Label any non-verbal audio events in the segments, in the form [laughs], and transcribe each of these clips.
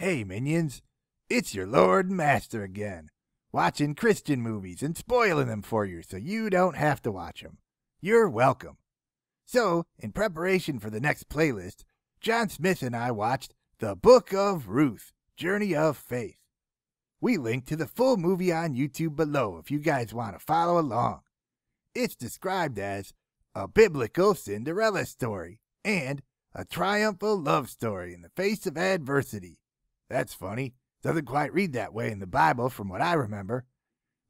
Hey, minions, it's your Lord and Master again, watching Christian movies and spoiling them for you so you don't have to watch them. You're welcome. So, in preparation for the next playlist, John Smith and I watched The Book of Ruth Journey of Faith. We link to the full movie on YouTube below if you guys want to follow along. It's described as a biblical Cinderella story and a triumphal love story in the face of adversity that's funny. Doesn't quite read that way in the Bible from what I remember.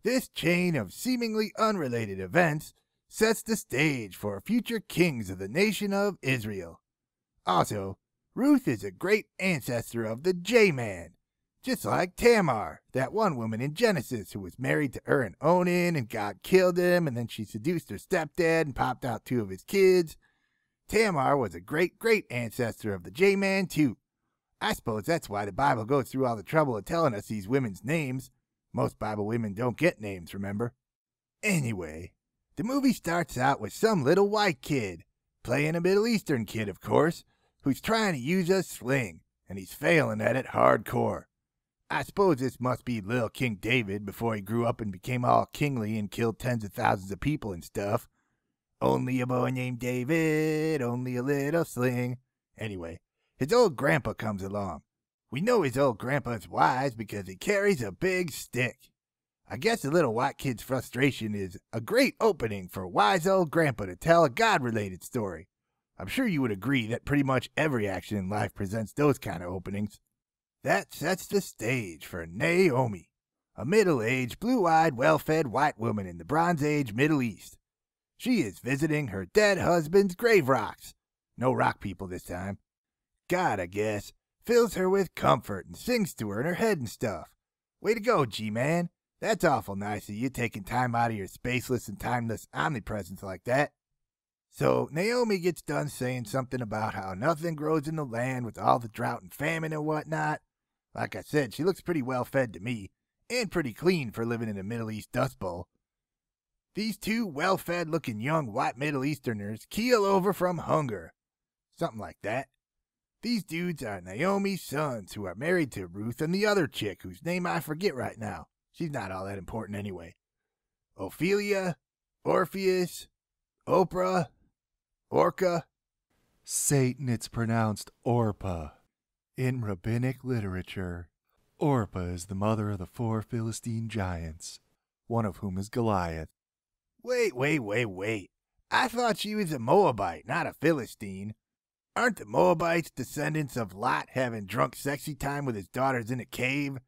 This chain of seemingly unrelated events sets the stage for future kings of the nation of Israel. Also, Ruth is a great ancestor of the J Man, just like Tamar, that one woman in Genesis who was married to Ur and Onan and God killed him, and then she seduced her stepdad and popped out two of his kids. Tamar was a great great ancestor of the J Man, too. I suppose that's why the Bible goes through all the trouble of telling us these women's names. Most Bible women don't get names, remember? Anyway, the movie starts out with some little white kid, playing a Middle Eastern kid, of course, who's trying to use a sling, and he's failing at it hardcore. I suppose this must be little King David before he grew up and became all kingly and killed tens of thousands of people and stuff. Only a boy named David, only a little sling. Anyway, his old grandpa comes along. We know his old grandpa's wise because he carries a big stick. I guess the little white kid's frustration is a great opening for wise old grandpa to tell a God related story. I'm sure you would agree that pretty much every action in life presents those kind of openings. That sets the stage for Naomi, a middle aged, blue eyed, well fed white woman in the Bronze Age Middle East. She is visiting her dead husband's grave rocks. No rock people this time. God, I guess, fills her with comfort and sings to her in her head and stuff. Way to go, G Man. That's awful nice of you taking time out of your spaceless and timeless omnipresence like that. So Naomi gets done saying something about how nothing grows in the land with all the drought and famine and whatnot. Like I said, she looks pretty well fed to me, and pretty clean for living in a Middle East Dust Bowl. These two well fed looking young white Middle Easterners keel over from hunger. Something like that. These dudes are Naomi's sons who are married to Ruth and the other chick whose name I forget right now. She's not all that important anyway. Ophelia, Orpheus, Oprah, Orca. Satan, it's pronounced Orpa. In rabbinic literature, Orpa is the mother of the four Philistine giants, one of whom is Goliath. Wait, wait, wait, wait. I thought she was a Moabite, not a Philistine. Aren't the Moabites descendants of Lot having drunk sexy time with his daughters in a cave?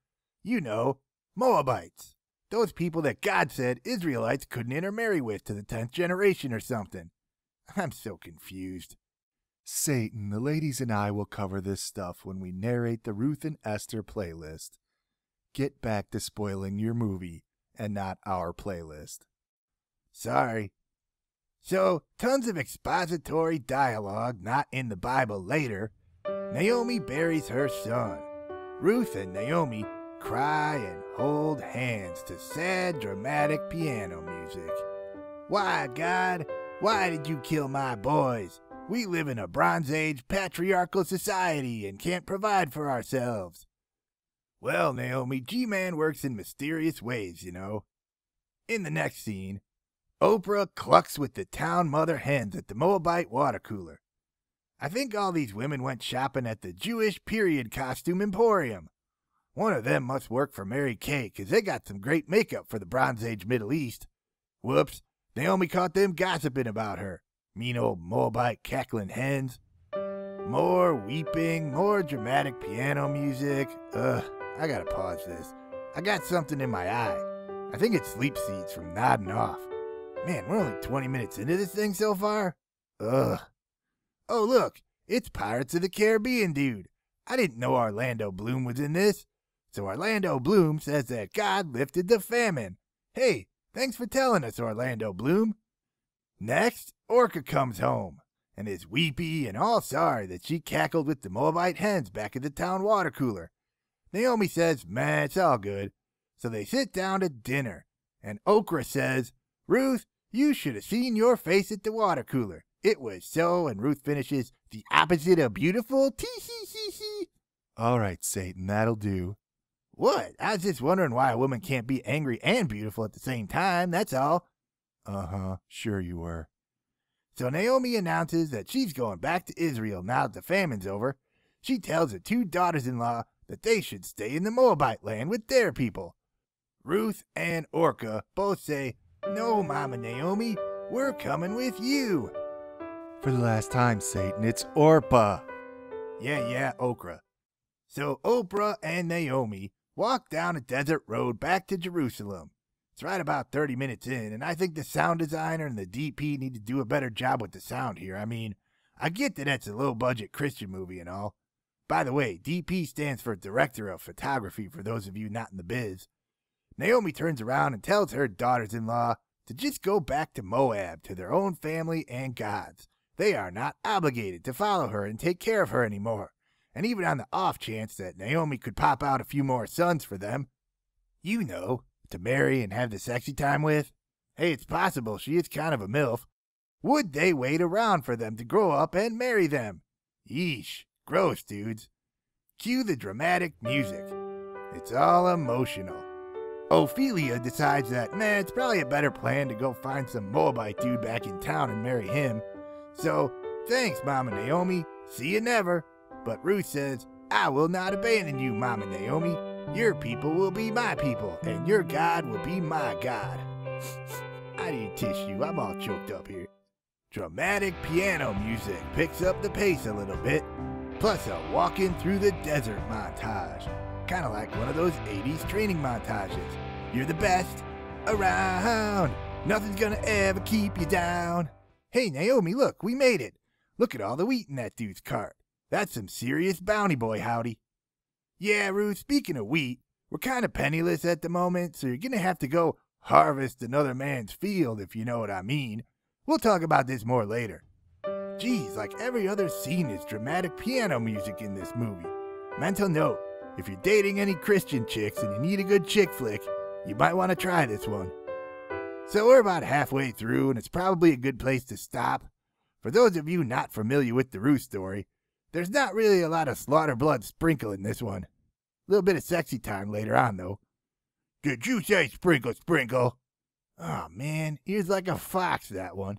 You know, Moabites. Those people that God said Israelites couldn't intermarry with to the 10th generation or something. I'm so confused. Satan, the ladies and I will cover this stuff when we narrate the Ruth and Esther playlist. Get back to spoiling your movie and not our playlist. Sorry, so, tons of expository dialogue not in the Bible later. Naomi buries her son. Ruth and Naomi cry and hold hands to sad, dramatic piano music. Why, God? Why did you kill my boys? We live in a Bronze Age patriarchal society and can't provide for ourselves. Well, Naomi, G Man works in mysterious ways, you know. In the next scene, Oprah clucks with the town mother hens at the Moabite water cooler. I think all these women went shopping at the Jewish period costume emporium. One of them must work for Mary Kay, 'cause they got some great makeup for the Bronze Age Middle East. Whoops, Naomi caught them gossiping about her. Mean old Moabite cackling hens. More weeping, more dramatic piano music. Ugh, I gotta pause this. I got something in my eye. I think it's sleep seeds from nodding off. Man, we're only 20 minutes into this thing so far. Ugh. Oh, look, it's Pirates of the Caribbean, dude. I didn't know Orlando Bloom was in this. So Orlando Bloom says that God lifted the famine. Hey, thanks for telling us, Orlando Bloom. Next, Orca comes home and is weepy and all sorry that she cackled with the Moabite hens back at the town water cooler. Naomi says, man, it's all good. So they sit down to dinner, and Okra says, Ruth, you should have seen your face at the water cooler. It was so, and Ruth finishes, the opposite of beautiful. Tee hee hee hee. All right, Satan, that'll do. What? I was just wondering why a woman can't be angry and beautiful at the same time, that's all. Uh huh, sure you were. So Naomi announces that she's going back to Israel now that the famine's over. She tells her two daughters in law that they should stay in the Moabite land with their people. Ruth and Orca both say no, Mama Naomi, we're coming with you. For the last time, Satan, it's Orpa. Yeah, yeah, Okra. So Oprah and Naomi walk down a desert road back to Jerusalem. It's right about 30 minutes in, and I think the sound designer and the DP need to do a better job with the sound here. I mean, I get that it's a low budget Christian movie and all. By the way, DP stands for Director of Photography for those of you not in the biz. Naomi turns around and tells her daughters in law to just go back to Moab to their own family and gods. They are not obligated to follow her and take care of her anymore. And even on the off chance that Naomi could pop out a few more sons for them, you know, to marry and have the sexy time with, hey, it's possible she is kind of a MILF. Would they wait around for them to grow up and marry them? Yeesh, gross, dudes. Cue the dramatic music. It's all emotional. Ophelia decides that, man, it's probably a better plan to go find some Moabite dude back in town and marry him. So, thanks, Mama Naomi. See you never. But Ruth says, I will not abandon you, Mama Naomi. Your people will be my people, and your God will be my God. [laughs] I need tissue. I'm all choked up here. Dramatic piano music picks up the pace a little bit, plus a walking through the desert montage kind of like one of those 80s training montages. You're the best around. Nothing's gonna ever keep you down. Hey, Naomi, look, we made it. Look at all the wheat in that dude's cart. That's some serious bounty boy howdy. Yeah, Ruth, speaking of wheat, we're kind of penniless at the moment, so you're gonna have to go harvest another man's field, if you know what I mean. We'll talk about this more later. Geez, like every other scene is dramatic piano music in this movie. Mental note, if you're dating any Christian chicks and you need a good chick flick, you might want to try this one. So we're about halfway through, and it's probably a good place to stop. For those of you not familiar with the Roo story, there's not really a lot of slaughter blood sprinkle in this one. A little bit of sexy time later on, though. Did you say sprinkle, sprinkle? Oh man, he's like a fox, that one.